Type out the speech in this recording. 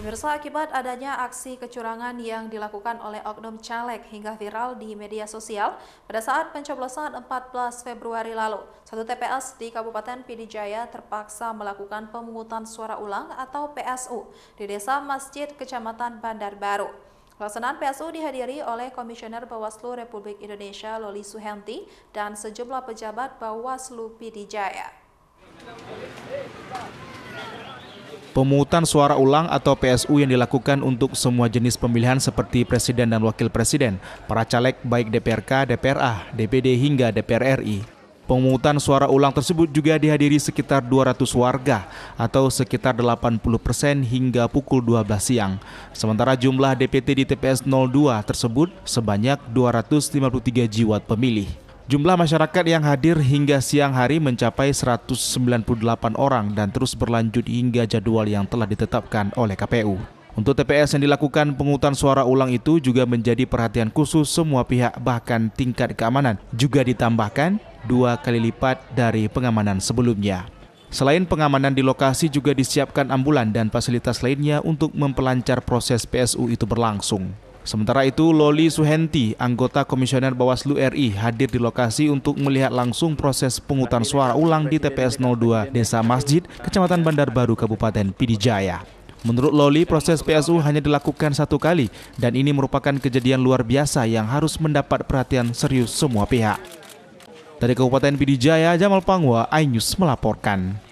Pemirsa, akibat adanya aksi kecurangan yang dilakukan oleh Oknum Caleg hingga viral di media sosial pada saat pencoblosan 14 Februari lalu, satu TPS di Kabupaten Pidijaya terpaksa melakukan pemungutan suara ulang atau PSU di Desa Masjid, Kecamatan Bandar Baru. Pelaksanaan PSU dihadiri oleh Komisioner Bawaslu Republik Indonesia Loli Suhenti dan sejumlah pejabat Bawaslu Pidijaya. Pemungutan suara ulang atau PSU yang dilakukan untuk semua jenis pemilihan seperti presiden dan wakil presiden, para caleg baik DPRK, DPRA, DPD hingga DPR RI. Pemungutan suara ulang tersebut juga dihadiri sekitar 200 warga atau sekitar 80 persen hingga pukul 12 siang. Sementara jumlah DPT di TPS 02 tersebut sebanyak 253 jiwa pemilih. Jumlah masyarakat yang hadir hingga siang hari mencapai 198 orang dan terus berlanjut hingga jadwal yang telah ditetapkan oleh KPU. Untuk TPS yang dilakukan pengutan suara ulang itu juga menjadi perhatian khusus semua pihak bahkan tingkat keamanan juga ditambahkan dua kali lipat dari pengamanan sebelumnya. Selain pengamanan di lokasi juga disiapkan ambulan dan fasilitas lainnya untuk memperlancar proses PSU itu berlangsung. Sementara itu, Loli Suhenti, anggota Komisioner Bawaslu RI, hadir di lokasi untuk melihat langsung proses pungutan suara ulang di TPS 02 Desa Masjid, Kecamatan Bandar Baru, Kabupaten Pidijaya. Menurut Loli, proses PSU hanya dilakukan satu kali dan ini merupakan kejadian luar biasa yang harus mendapat perhatian serius semua pihak. Dari Kabupaten Pidijaya, Jamal Pangwa, iNews melaporkan.